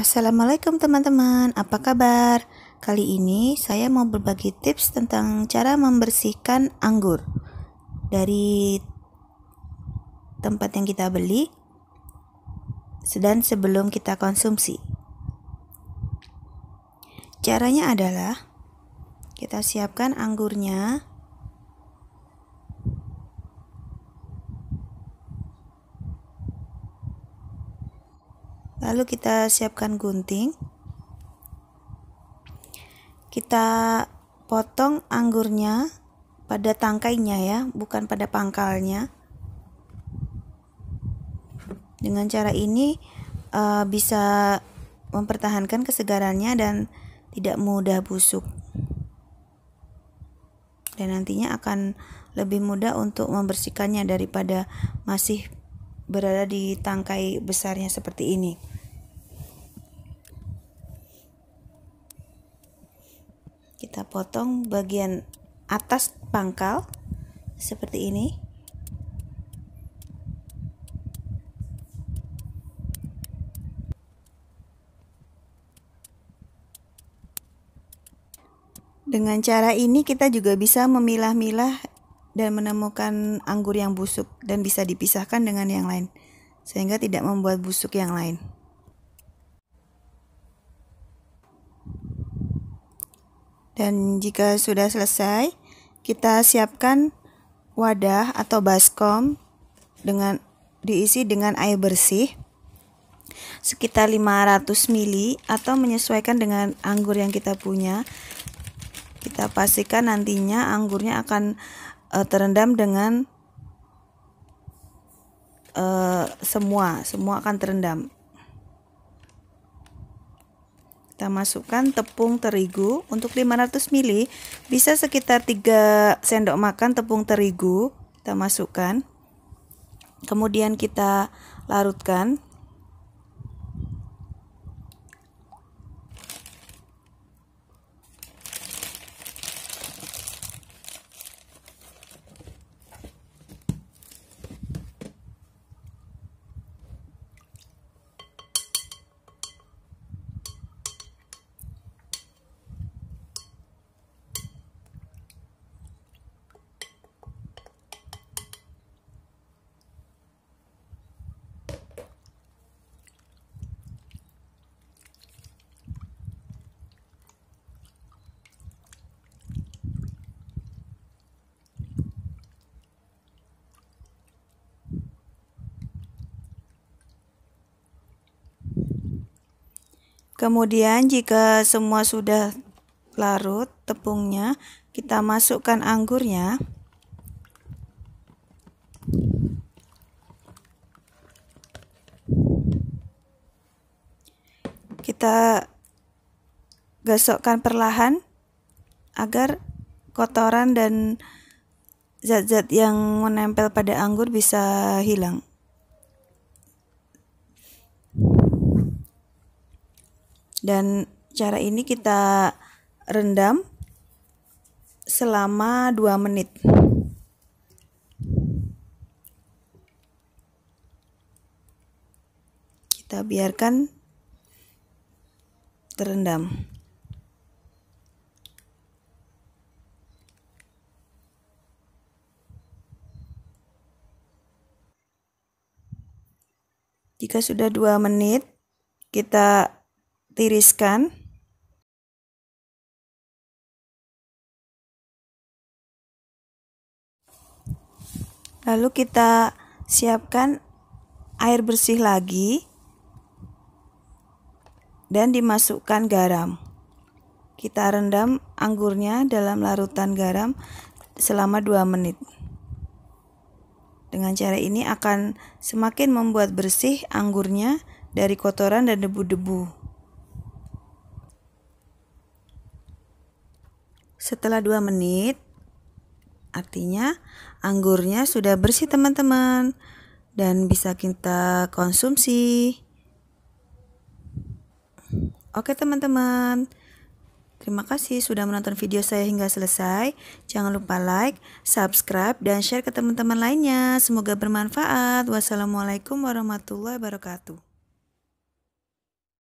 Assalamualaikum teman-teman, apa kabar? Kali ini saya mau berbagi tips tentang cara membersihkan anggur dari tempat yang kita beli dan sebelum kita konsumsi. Caranya adalah kita siapkan anggurnya Lalu kita siapkan gunting. Kita potong anggurnya pada tangkainya ya, bukan pada pangkalnya. Dengan cara ini uh, bisa mempertahankan kesegarannya dan tidak mudah busuk. Dan nantinya akan lebih mudah untuk membersihkannya daripada masih berada di tangkai besarnya seperti ini. kita potong bagian atas pangkal seperti ini Dengan cara ini kita juga bisa memilah-milah dan menemukan anggur yang busuk dan bisa dipisahkan dengan yang lain sehingga tidak membuat busuk yang lain. Dan jika sudah selesai, kita siapkan wadah atau baskom dengan diisi dengan air bersih sekitar 500 ml atau menyesuaikan dengan anggur yang kita punya. Kita pastikan nantinya anggurnya akan e, terendam dengan e, semua, semua akan terendam. Kita masukkan tepung terigu untuk 500 ml bisa sekitar 3 sendok makan tepung terigu kita masukkan. Kemudian kita larutkan Kemudian jika semua sudah larut tepungnya, kita masukkan anggurnya. Kita gosokkan perlahan agar kotoran dan zat-zat yang menempel pada anggur bisa hilang. Dan cara ini kita rendam selama 2 menit. Kita biarkan terendam. Jika sudah 2 menit, kita Tiriskan. Lalu kita siapkan air bersih lagi dan dimasukkan garam. Kita rendam anggurnya dalam larutan garam selama 2 menit. Dengan cara ini akan semakin membuat bersih anggurnya dari kotoran dan debu-debu. Setelah 2 menit, artinya anggurnya sudah bersih teman-teman dan bisa kita konsumsi. Oke teman-teman, terima kasih sudah menonton video saya hingga selesai. Jangan lupa like, subscribe, dan share ke teman-teman lainnya. Semoga bermanfaat. Wassalamualaikum warahmatullahi wabarakatuh.